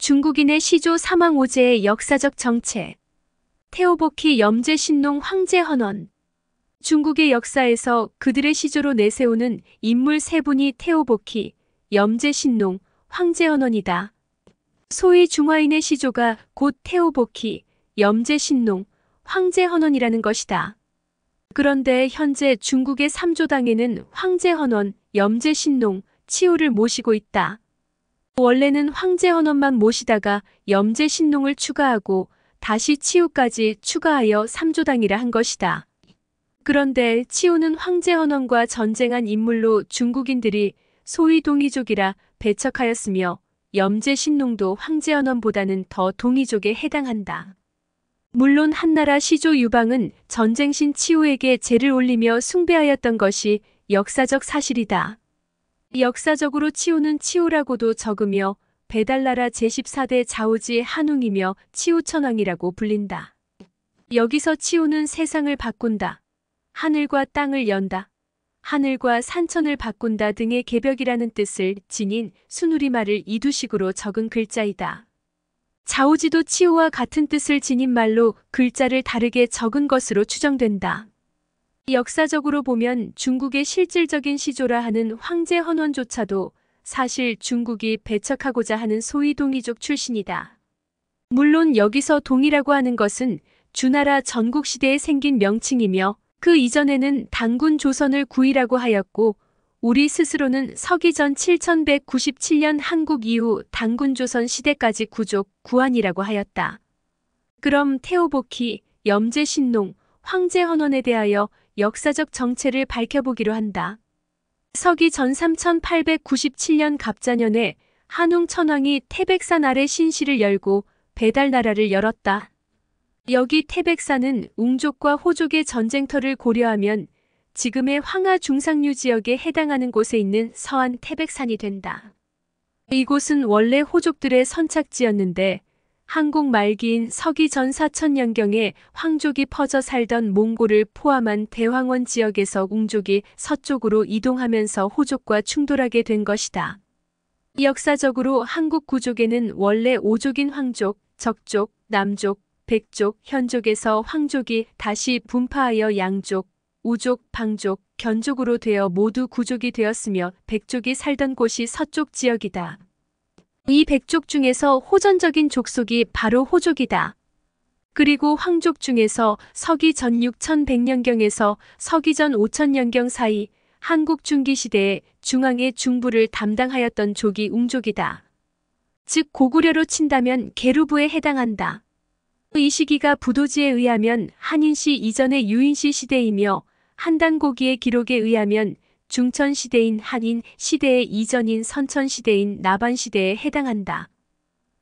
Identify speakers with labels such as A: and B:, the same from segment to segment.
A: 중국인의 시조 사망오제의 역사적 정체 테오보키 염제 신농 황제 헌원 중국의 역사에서 그들의 시조로 내세우는 인물 세 분이 테오보키, 염제 신농, 황제 헌원이다. 소위 중화인의 시조가 곧 테오보키, 염제 신농, 황제 헌원이라는 것이다. 그런데 현재 중국의 삼조당에는 황제 헌원, 염제 신농, 치우를 모시고 있다. 원래는 황제 헌원만 모시다가 염제 신농을 추가하고 다시 치우까지 추가하여 삼조당이라 한 것이다. 그런데 치우는 황제 헌원과 전쟁한 인물로 중국인들이 소위 동이족이라 배척하였으며 염제 신농도 황제 헌원보다는 더 동이족에 해당한다. 물론 한나라 시조 유방은 전쟁신 치우에게 제를 올리며 숭배하였던 것이 역사적 사실이다. 역사적으로 치우는 치우라고도 적으며 배달나라 제14대 자오지의 한웅이며 치우천왕이라고 불린다. 여기서 치우는 세상을 바꾼다. 하늘과 땅을 연다. 하늘과 산천을 바꾼다 등의 개벽이라는 뜻을 지닌 순우리말을 이두식으로 적은 글자이다. 자오지도 치우와 같은 뜻을 지닌 말로 글자를 다르게 적은 것으로 추정된다. 역사적으로 보면 중국의 실질적인 시조라 하는 황제 헌원조차도 사실 중국이 배척하고자 하는 소위 동이족 출신이다. 물론 여기서 동이라고 하는 것은 주나라 전국시대에 생긴 명칭이며 그 이전에는 당군 조선을 구이라고 하였고 우리 스스로는 서기 전 7197년 한국 이후 당군 조선 시대까지 구족 구안이라고 하였다. 그럼 태오복희, 염제신농, 황제헌원에 대하여 역사적 정체를 밝혀보기로 한다. 서기 전 3897년 갑자년에 한웅 천왕이 태백산 아래 신시를 열고 배달나라를 열었다. 여기 태백산은 웅족과 호족의 전쟁터를 고려하면 지금의 황하 중상류 지역에 해당하는 곳에 있는 서한 태백산이 된다. 이곳은 원래 호족들의 선착지였는데 한국 말기인 서기 전 4천년경에 황족이 퍼져 살던 몽골을 포함한 대황원 지역에서 웅족이 서쪽으로 이동하면서 호족과 충돌하게 된 것이다. 역사적으로 한국 구족에는 원래 오족인 황족, 적족, 남족, 백족, 현족에서 황족이 다시 분파하여 양족, 우족, 방족, 견족으로 되어 모두 구족이 되었으며 백족이 살던 곳이 서쪽 지역이다. 이 백족 중에서 호전적인 족속이 바로 호족이다. 그리고 황족 중에서 서기 전 6100년경에서 서기 전 5000년경 사이 한국 중기시대에 중앙의 중부를 담당하였던 족이 웅족이다. 즉 고구려로 친다면 게루부에 해당한다. 이 시기가 부도지에 의하면 한인시 이전의 유인시 시대이며 한단고기의 기록에 의하면 중천시대인 한인 시대의 이전인 선천시대인 나반시대에 해당한다.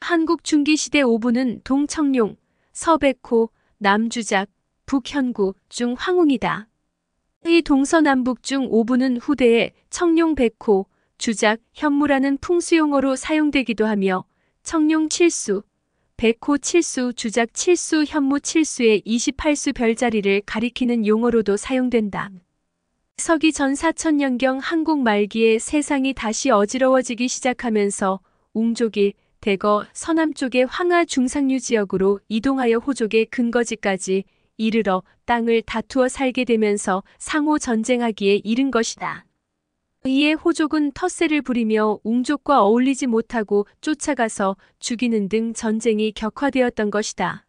A: 한국 중기시대 5부는 동청룡, 서백호, 남주작, 북현구 중 황웅이다. 이 동서남북 중 5부는 후대에 청룡백호, 주작, 현무라는 풍수용어로 사용되기도 하며 청룡칠수, 백호 칠수, 주작 칠수, 현무 칠수의 28수 별자리를 가리키는 용어로도 사용된다. 서기 전 4천년경 한국 말기에 세상이 다시 어지러워지기 시작하면서 웅족이 대거 서남쪽의 황하 중상류 지역으로 이동하여 호족의 근거지까지 이르러 땅을 다투어 살게 되면서 상호 전쟁하기에 이른 것이다. 이에 호족은 텃세를 부리며 웅족과 어울리지 못하고 쫓아가서 죽이는 등 전쟁이 격화되었던 것이다.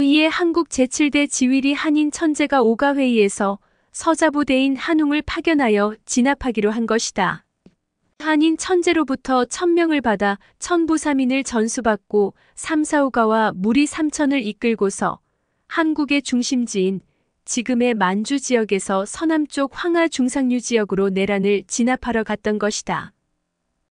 A: 이에 한국 제7대 지위리 한인 천재가 오가회의에서 서자부대인 한웅을 파견하여 진압하기로 한 것이다. 한인 천제로부터 천명을 받아 천부삼인을 전수받고 삼사오가와 무리 삼천을 이끌고서 한국의 중심지인 지금의 만주 지역에서 서남쪽 황하 중상류 지역으로 내란을 진압하러 갔던 것이다.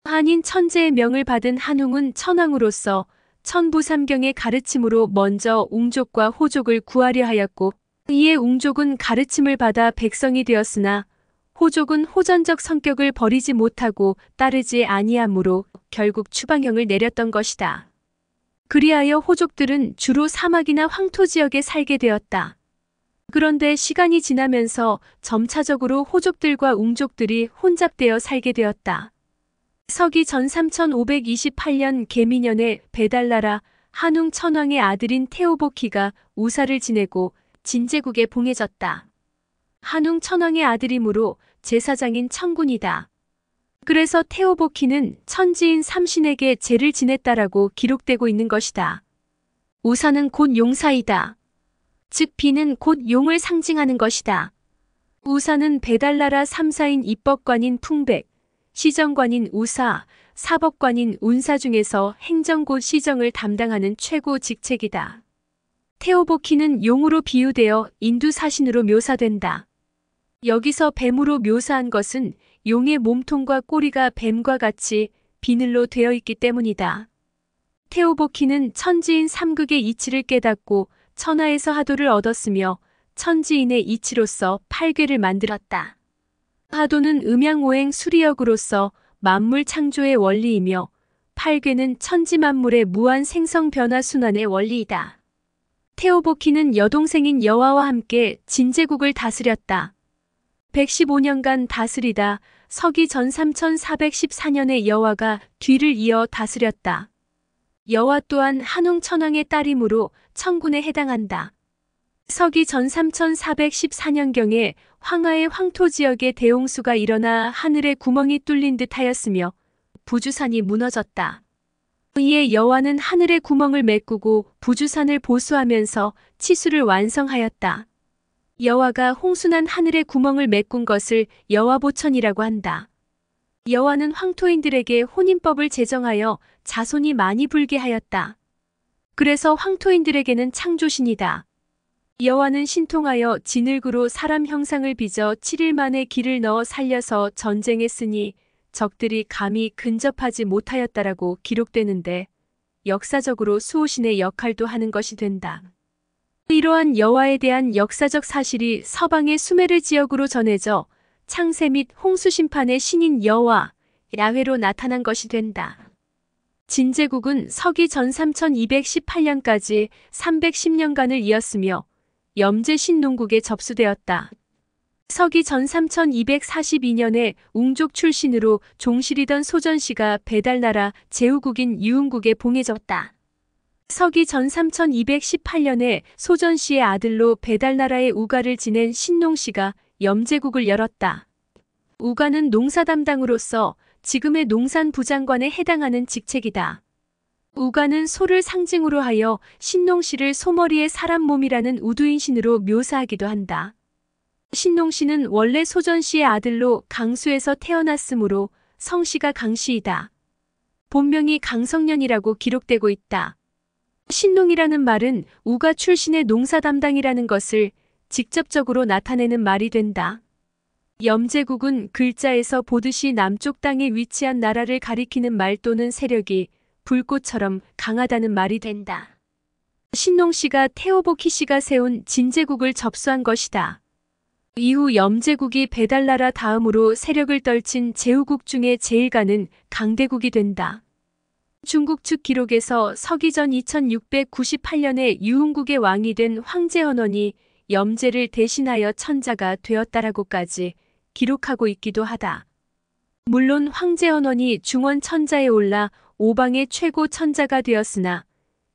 A: 한인 천제의 명을 받은 한웅은 천왕으로서 천부삼경의 가르침으로 먼저 웅족과 호족을 구하려 하였고 이에 웅족은 가르침을 받아 백성이 되었으나 호족은 호전적 성격을 버리지 못하고 따르지 아니함으로 결국 추방형을 내렸던 것이다. 그리하여 호족들은 주로 사막이나 황토 지역에 살게 되었다. 그런데 시간이 지나면서 점차적으로 호족들과 웅족들이 혼잡되어 살게 되었다. 서기 전 3528년 개미년에 베달라라 한웅 천왕의 아들인 테오보키가 우사를 지내고 진제국에 봉해졌다. 한웅 천왕의 아들이므로 제사장인 천군이다. 그래서 테오보키는 천지인 삼신에게 죄를 지냈다라고 기록되고 있는 것이다. 우산은곧 용사이다. 즉 비는 곧 용을 상징하는 것이다. 우산은배달나라 3사인 입법관인 풍백, 시정관인 우사, 사법관인 운사 중에서 행정고 시정을 담당하는 최고 직책이다. 테오보키는 용으로 비유되어 인두 사신으로 묘사된다. 여기서 뱀으로 묘사한 것은 용의 몸통과 꼬리가 뱀과 같이 비늘로 되어 있기 때문이다. 테오보키는 천지인 삼극의 이치를 깨닫고 천하에서 하도를 얻었으며 천지인의 이치로서 팔괘를 만들었다. 하도는 음양오행 수리역으로서 만물 창조의 원리이며 팔괘는 천지만물의 무한 생성 변화 순환의 원리이다. 테오보키는 여동생인 여와와 함께 진제국을 다스렸다. 115년간 다스리다 서기 전 3414년에 여와가 뒤를 이어 다스렸다. 여와 또한 한웅 천왕의 딸이므로 천군에 해당한다. 서기 전 3414년경에 황하의 황토 지역에 대홍수가 일어나 하늘에 구멍이 뚫린 듯 하였으며 부주산이 무너졌다. 이에 여호와는 하늘의 구멍을 메꾸고 부주산을 보수하면서 치수를 완성하였다. 여호와가 홍수난 하늘의 구멍을 메꾼 것을 여호와보천이라고 한다. 여호와는 황토인들에게 혼인법을 제정하여 자손이 많이 불게 하였다. 그래서 황토인들에게는 창조신이다. 여호와는 신통하여 진흙으로 사람 형상을 빚어 7일 만에 길을 넣어 살려서 전쟁했으니 적들이 감히 근접하지 못하였다라고 기록되는데 역사적으로 수호신의 역할도 하는 것이 된다. 이러한 여와에 대한 역사적 사실이 서방의 수메르 지역으로 전해져 창세 및 홍수 심판의 신인 여와 야훼로 나타난 것이 된다. 진제국은 서기 전 3218년까지 310년간을 이었으며 염제 신농국에 접수되었다. 서기 전 3242년에 웅족 출신으로 종실이던 소전씨가 배달나라 제후국인 유흥국에 봉해졌다. 서기 전 3218년에 소전씨의 아들로 배달나라의 우가를 지낸 신농씨가 염제국을 열었다. 우가는 농사 담당으로서 지금의 농산부장관에 해당하는 직책이다. 우가는 소를 상징으로 하여 신농씨를 소머리의 사람 몸이라는 우두인 신으로 묘사하기도 한다. 신농 씨는 원래 소전 씨의 아들로 강수에서 태어났으므로 성씨가 강씨이다. 본명이 강성년이라고 기록되고 있다. 신농이라는 말은 우가 출신의 농사 담당이라는 것을 직접적으로 나타내는 말이 된다. 염제국은 글자에서 보듯이 남쪽 땅에 위치한 나라를 가리키는 말 또는 세력이 불꽃처럼 강하다는 말이 된다. 신농 씨가 태오보키 씨가 세운 진제국을 접수한 것이다. 이후 염제국이 배달나라 다음으로 세력을 떨친 제후국 중에 제일가는 강대국이 된다. 중국 측 기록에서 서기전 2698년에 유흥국의 왕이 된 황제헌원이 염제를 대신하여 천자가 되었다라고까지 기록하고 있기도 하다. 물론 황제헌원이 중원 천자에 올라 오방의 최고 천자가 되었으나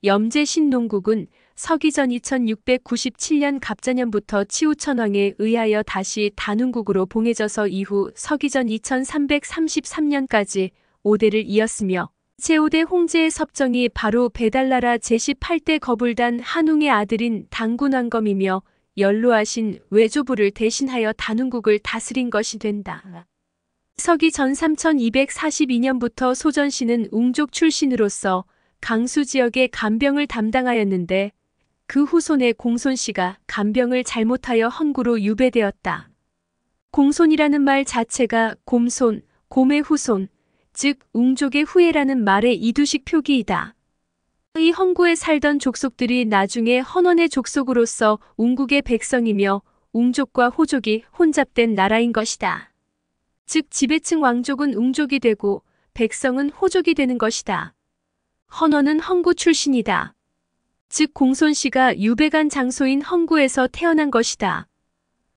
A: 염제 신농국은 서기전 2697년 갑자년부터 치우천왕에 의하여 다시 단운국으로 봉해져서 이후 서기전 2333년까지 5대를 이었으며 제5대 홍제의 섭정이 바로 배달나라 제18대 거불단 한웅의 아들인 당군왕검이며 연로하신 외조부를 대신하여 단운국을 다스린 것이 된다. 서기 전 3242년부터 소전씨는 웅족 출신으로서 강수 지역의 간병을 담당하였는데 그 후손의 공손 씨가 간병을 잘못하여 헌구로 유배되었다. 공손이라는 말 자체가 곰손, 곰의 후손, 즉 웅족의 후예라는 말의 이두식 표기이다. 이 헝구에 살던 족속들이 나중에 헌원의 족속으로서 웅국의 백성이며 웅족과 호족이 혼잡된 나라인 것이다. 즉 지배층 왕족은 웅족이 되고 백성은 호족이 되는 것이다. 헌원은 헝구 출신이다. 즉 공손 씨가 유배간 장소인 헝구에서 태어난 것이다.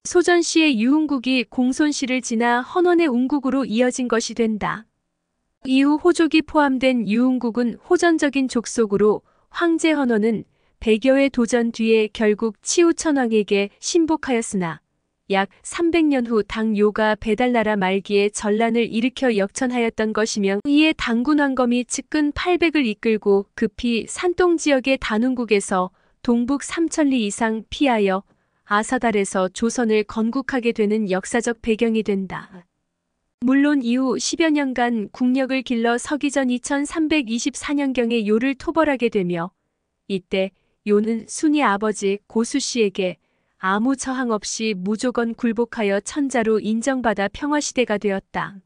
A: 소전 씨의 유흥국이 공손 씨를 지나 헌원의 운국으로 이어진 것이 된다. 이후 호족이 포함된 유흥국은 호전적인 족속으로 황제 헌원은 백여의 도전 뒤에 결국 치우천왕에게 신복하였으나 약 300년 후 당요가 배달나라 말기에 전란을 일으켜 역천하였던 것이며 이에 당군왕검이 측근 800을 이끌고 급히 산동 지역의 단운국에서 동북 3천리 이상 피하여 아사달에서 조선을 건국하게 되는 역사적 배경이 된다. 물론 이후 10여 년간 국력을 길러 서기전 2324년경에 요를 토벌하게 되며 이때 요는 순이 아버지 고수씨에게 아무 저항 없이 무조건 굴복하여 천자로 인정받아 평화시대가 되었다.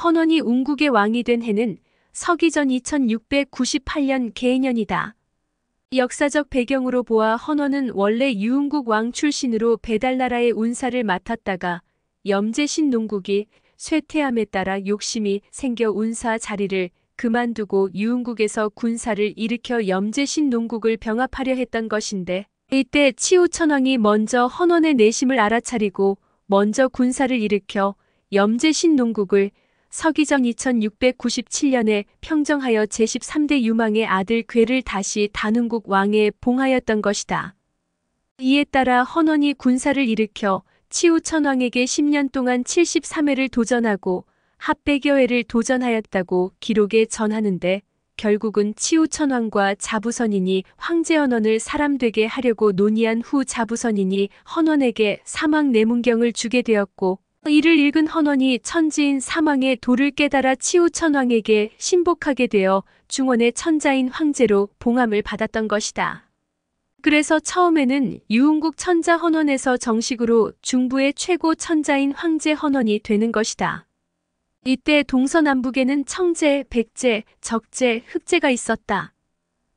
A: 헌원이 웅국의 왕이 된 해는 서기전 2698년 개년이다. 역사적 배경으로 보아 헌원은 원래 유흥국 왕 출신으로 배달나라의 운사를 맡았다가 염제신 농국이 쇠퇴함에 따라 욕심이 생겨 운사 자리를 그만두고 유흥국에서 군사를 일으켜 염제신 농국을 병합하려 했던 것인데 이때 치우천왕이 먼저 헌원의 내심을 알아차리고 먼저 군사를 일으켜 염제신 농국을 서기정 2697년에 평정하여 제13대 유망의 아들 괴를 다시 단흥국 왕에 봉하였던 것이다. 이에 따라 헌원이 군사를 일으켜 치우천왕에게 10년 동안 73회를 도전하고 합백여회를 도전하였다고 기록에 전하는데 결국은 치우천왕과 자부선인이 황제헌원을 사람되게 하려고 논의한 후 자부선인이 헌원에게 사망 내문경을 주게 되었고 이를 읽은 헌원이 천지인 사망의 도를 깨달아 치우천왕에게 신복하게 되어 중원의 천자인 황제로 봉함을 받았던 것이다. 그래서 처음에는 유흥국 천자 헌원에서 정식으로 중부의 최고 천자인 황제 헌원이 되는 것이다. 이때 동서남북에는 청제, 백제, 적제, 흑제가 있었다.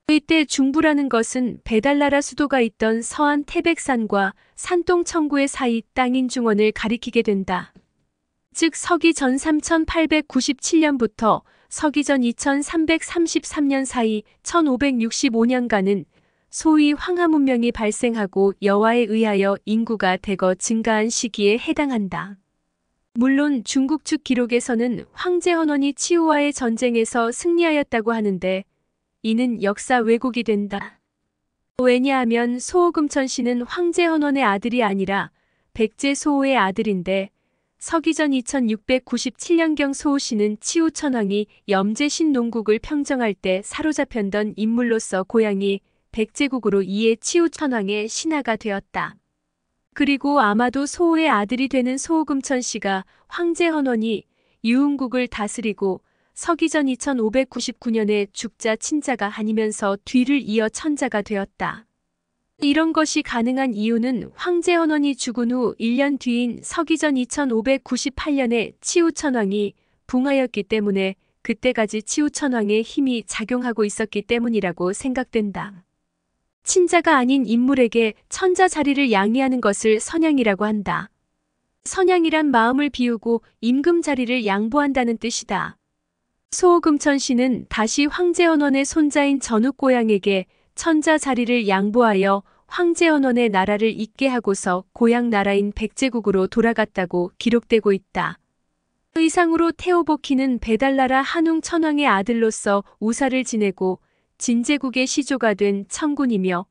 A: 이때 중부라는 것은 배달나라 수도가 있던 서안 태백산과 산동 청구의 사이 땅인 중원을 가리키게 된다. 즉 서기전 3897년부터 서기전 2333년 사이 1565년간은 소위 황하 문명이 발생하고 여와에 의하여 인구가 대거 증가한 시기에 해당한다. 물론 중국 측 기록에서는 황제 헌원이 치우와의 전쟁에서 승리하였다고 하는데 이는 역사 왜곡이 된다. 왜냐하면 소호금천 씨는 황제 헌원의 아들이 아니라 백제 소호의 아들인데 서기전 2697년경 소호 씨는 치우 천황이 염제신 농국을 평정할 때 사로잡혔던 인물로서 고향이 백제국으로 이에 치우 천황의 신하가 되었다. 그리고 아마도 소호의 아들이 되는 소호금천 씨가 황제 헌원이 유흥국을 다스리고 서기전 2599년에 죽자 친자가 아니면서 뒤를 이어 천자가 되었다. 이런 것이 가능한 이유는 황제 헌원이 죽은 후 1년 뒤인 서기전 2598년에 치우천왕이 붕하였기 때문에 그때까지 치우천왕의 힘이 작용하고 있었기 때문이라고 생각된다. 친자가 아닌 인물에게 천자 자리를 양이하는 것을 선양이라고 한다. 선양이란 마음을 비우고 임금 자리를 양보한다는 뜻이다. 소금천 씨는 다시 황제연원의 손자인 전욱고양에게 천자 자리를 양보하여 황제연원의 나라를 잇게 하고서 고향 나라인 백제국으로 돌아갔다고 기록되고 있다. 의상으로 태오복희는 배달나라 한웅천왕의 아들로서 우사를 지내고 진제국의 시조가 된 천군이며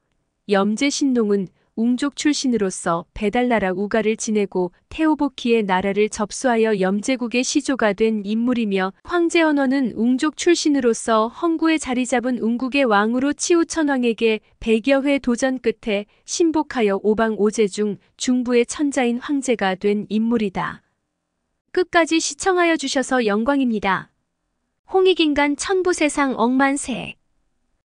A: 염제 신농은 웅족 출신으로서 배달나라 우가를 지내고 태오보키의 나라를 접수하여 염제국의 시조가 된 인물이며 황제언어는 웅족 출신으로서 헝구에 자리 잡은 웅국의 왕으로 치우천왕에게 백여 회 도전 끝에 신복하여 오방 오제 중 중부의 천자인 황제가 된 인물이다. 끝까지 시청하여 주셔서 영광입니다. 홍익인간 천부세상 억만세